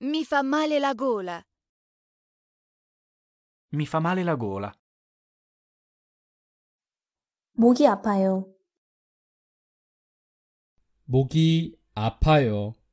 Mi fa male la gola. Mi fa male la gola. 목이 아파요. 목이 아파요.